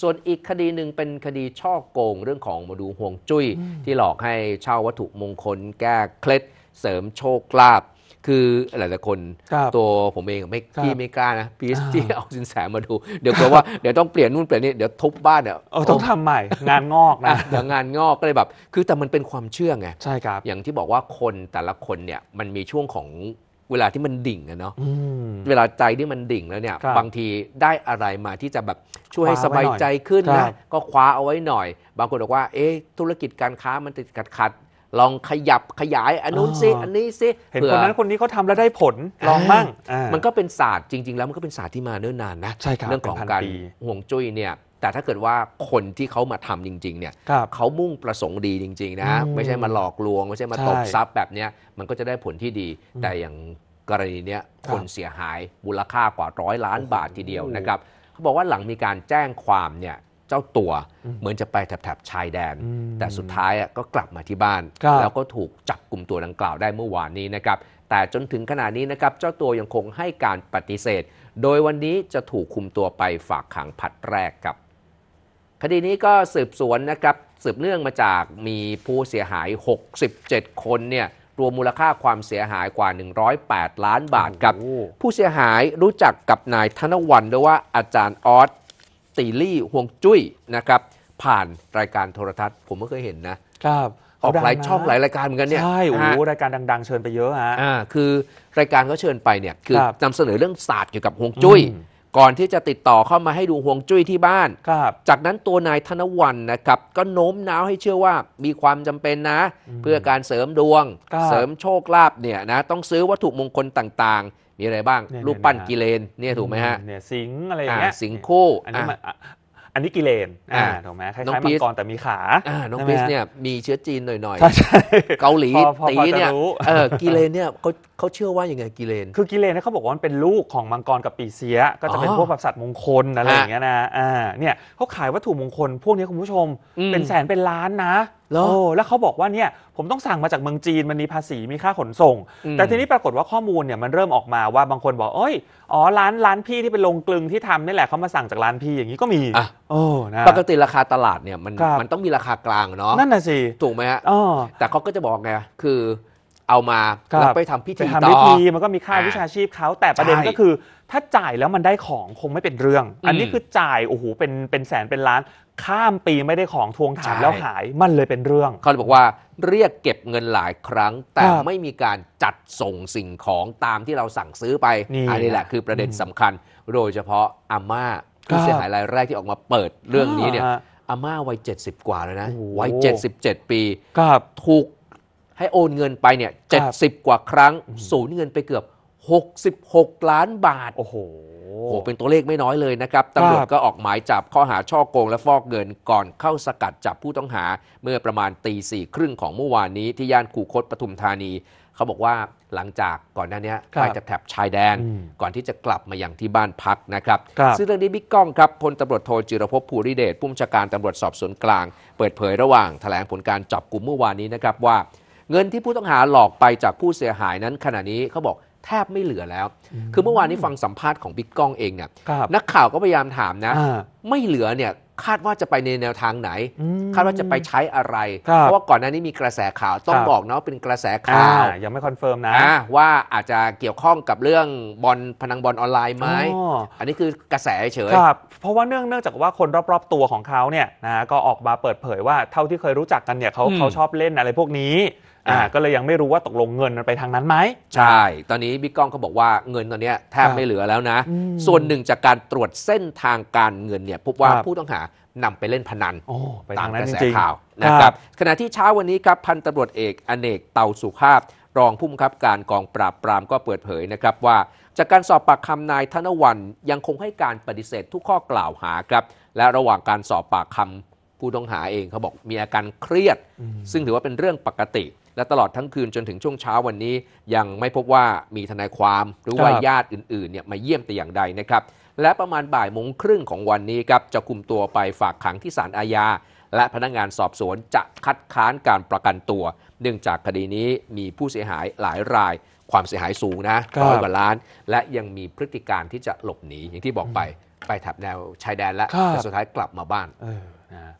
ส่วนอีกคดีหนึ่งเป็นคดีช่อโกงเรื่องของมาดูห่วงจุย้ยที่หลอกให้เช่าวัตถุมงคลแก้เคล็ดเสริมโชคลาภคือหลายๆคนตัวผมเองไม่พี่ไม่กล้านะพีสที่เอาสินแสมาดู เดี๋ยวกลัวว่าเดี๋ยวต้องเปลี่ยนนู่นเปลี่ยนนี่เดี๋ยวทุบบ้านเนี่ยต้องทำใหม่ งานงอกนะเดี๋ยวงานงอกก็เลยแบบ คือแต่มันเป็นความเชื่อไงใช่ครับอย่างที่บอกว่าคนแต่ละคนเนี่ยมันมีช่วงของเวลาที่มันดิ่งอะเนาะเวลาใจที่มันดิ่งแล้วเนี่ยบางทีได้อะไรมาที่จะแบบช่วยให้สบายใจขึ้นนะก็คว้าเอาไว้หน่อย บางคนบอกว่าเอ๊ะธุรกิจการค้ามันติดขัดขัดลองขยับขยายอันนู้นซิอันนี้ซิเห็นคนนั้นคนนี้เขาทำแล้วได้ผลลองมั่งมันก็เป็นศาสตร์จริง ๆ แล้วมันก็เป็นศาสตร์ที่มาเนิ่นนานนะเรื่องของการห่วงจุ้ยเนี่ยแต่ถ้าเกิดว่าคนที่เขามาทำจริงๆเนี่ยเขามุ่งประสงค์ดีจริง ๆ นะ ไม่ใช่มาหลอกลวง ไม่ใช่มาตบทรัพย์แบบเนี้ยมันก็จะได้ผลที่ดีแต่อย่างกรณีนี้คนเสียหายมูลค่ากว่าร้อยล้านบาททีเดียวนะครับเขาบอกว่าหลังมีการแจ้งความเนี่ยเจ้าตัวเหมือนจะไปแถบชายแดน แต่สุดท้ายก็กลับมาที่บ้านแล้วก็ถูกจับกลุ่มตัวดังกล่าวได้เมื่อวานนี้นะครับ แต่จนถึงขณะนี้นะครับเจ้าตัวยังคงให้การปฏิเสธ โดยวันนี้จะถูกคุมตัวไปฝากขังผัดแรกครับคดีนี้ก็สืบสวนนะครับสืบเนื่องมาจากมีผู้เสียหาย 67 คนเนี่ยรวมมูลค่าความเสียหายกว่า 108 ล้านบาทครับ ผู้เสียหายรู้จักกับนายธนวันด้วยว่าอาจารย์ออสตีลี่ห่วงจุ้ยนะครับผ่านรายการโทรทัศน์ผมไม่เคยเห็นนะครับออกหลายช่องหลายรายการเหมือนกันเนี่ยใช่โอ้รายการดังๆเชิญไปเยอะฮะอ่าคือรายการเขาเชิญไปเนี่ยคือนำเสนอเรื่องศาสตร์เกี่ยวกับฮวงจุ้ยก่อนที่จะติดต่อเข้ามาให้ดูห่วงจุ้ยที่บ้านครับ จากนั้นตัวนายธนวันนะครับ ก็โน้มน้าวให้เชื่อว่ามีความจำเป็นนะ เพื่อการเสริมดวงเสริมโชคลาภเนี่ยนะ ต้องซื้อวัตถุมงคลต่างๆ มีอะไรบ้าง รูปปั้นกิเลนเนี่ยถูกไหมฮะเนี่ยสิงอะไรอย่างเงี้ยสิงคู่อันนี้มันอันนี้กิเลน อ่า ถูกไหมคล้ายๆมังกรแต่มีขา อ่า น้องพีสเนี่ยมีเชื้อจีนหน่อยๆเกาหลี ตีเนี่ยเออกิเลนเนี่ยเขาเขาเชื่อว่าอย่างไงกิเลน คือกิเลนเนี่ยเขาบอกว่ามันเป็นลูกของมังกรกับปีเสีย ก็จะเป็นพวกสัตว์มงคลอะไรอย่างเงี้ยนะ อ่า เนี่ยเขาขายวัตถุมงคลพวกนี้คุณผู้ชม เป็นแสนเป็นล้านนะโอ้แล้วเขาบอกว่าเนี่ยผมต้องสั่งมาจากเมืองจีน มันมีภาษีมีค่าขนส่ง แต่ทีนี้ปรากฏว่าข้อมูลเนี่ยมันเริ่มออกมาว่าบางคนบอกเอ้ยอ๋อร้านร้านพี่ที่เป็นลงกลึงที่ทำนี่แหละเขามาสั่งจากร้านพี่อย่างนี้ก็มีโอ้นะปกติราคาตลาดเนี่ยมันมันต้องมีราคากลางเนาะนั่นน่ะสิ ถูกไหมฮะแต่เขาก็จะบอกไงคือเอามาแล้วไปทำพิธีต่อทำพิธีมันก็มีค่าวิชาชีพเขาแต่ประเด็นก็คือถ้าจ่ายแล้วมันได้ของคงไม่เป็นเรื่อง อันนี้คือจ่ายโอ้โหเป็นเป็นแสนเป็นล้าน ข้ามปีไม่ได้ของทวงถามแล้วหายมันเลยเป็นเรื่องเขาเลยบอกว่าเรียกเก็บเงินหลายครั้งแต่ไม่มีการจัดส่งสิ่งของตามที่เราสั่งซื้อไป อันนี้แหละคือประเด็นสำคัญโดยเฉพาะอาม่าผู้เสียหายรายแรกที่ออกมาเปิดเรื่องนี้เนี่ยอาม่าวัย70 กว่าแล้วนะวัย77 ปีถูกให้โอนเงินไปเนี่ยเจ็ดสิบกว่าครั้ง สูญเงินไปเกือบ 66 ล้านบาท โอ้โหโหเป็นตัวเลขไม่น้อยเลยนะครับตำรวจก็ออกหมายจับข้อหาช่อโกงและฟอกเงินก่อนเข้าสกัดจับผู้ต้องหา เมื่อประมาณตีสี่ครึ่งของเมื่อวานนี้ที่ย่านขูคตปทุมธานี เขาบอกว่าหลังจากก่อนหน้านี้ไปจับแถบชายแดน ก่อนที่จะกลับมาอย่างที่บ้านพักนะครับรบซึ่งเรื่องนี้บิ๊กก้องครับพลตำรวจโทจิรพภูริเดชผู้บัญชาการตำรวจสอบสวนกลาง เปิดเผยระหว่าง แถลงผลการจับกลุ่มเมื่อวานนี้นะครับว่าเงินที่ผู้ต้องหาหลอกไปจากผู้เสียหายนั้นขณะนี้เขาบอกแทบไม่เหลือแล้ว คือเมื่อวานนี้ฟังสัมภาษณ์ของบิ๊กก้องเองเนี่ยนักข่าวก็พยายามถามนะ ไม่เหลือเนี่ยคาดว่าจะไปในแนวทางไหน คาดว่าจะไปใช้อะไร เพราะว่าก่อนหน้านี้มีกระแสข่าวต้องบอกเนาะเป็นกระแสข่าว ยังไม่คอนเฟิร์มนะว่าอาจจะเกี่ยวข้องกับเรื่องบอลพนันบอลออนไลน์ไหมอันนี้คือกระแสเฉยเพราะว่าเนื่องเนื่องจากว่าคนรอบๆตัวของเขาเนี่ยนะก็ออกมาเปิดเผยว่าเท่าที่เคยรู้จักกันเนี่ยเขาเขาชอบเล่นอะไรพวกนี้ก็เลยยังไม่รู้ว่าตกลงเงินมันไปทางนั้นไหมใช่ ตอนนี้บิ๊กก้องเขาบอกว่าเงินตอนนี้แทบไม่เหลือแล้วนะ ส่วนหนึ่งจากการตรวจเส้นทางการเงินเนี่ยพบว่าผู้ต้องหานำไปเล่นพนันตามกระแสข่าวนะครับ ขณะที่เช้าวันนี้ครับพันตำรวจเอกอเนกเตาสุภาพรองผู้บังคับการกองปราบปรามก็เปิดเผยนะครับ ว่าจากการสอบปากคำนายธนวันยังคงให้การปฏิเสธทุกข้อกล่าวหาครับ และระหว่างการสอบปากคำผู้ต้องหาเองเขาบอกมีอาการเครียด ซึ่งถือว่าเป็นเรื่องปกติและตลอดทั้งคืน จนถึงช่วงเช้าวันนี้ยังไม่พบว่ามีทนายความหรือว่าญาติอื่นๆเนี่ยมาเยี่ยมแต่อย่างใดนะครับ และประมาณบ่ายโมงครึ่งของวันนี้ครับจะคุมตัวไปฝากขังที่ศาลอาญาและพนักงงานสอบสวนจะคัดค้านการประกันตัว เนื่องจากคดีนี้มีผู้เสียหายหลายรายความเสียหายสูงนะร้อยกว่าล้าน และยังมีพฤติการที่จะหลบหนี อย่างที่บอกไปไปถับแนวชายแดนและแต่สุดท้ายกลับมาบ้านนะ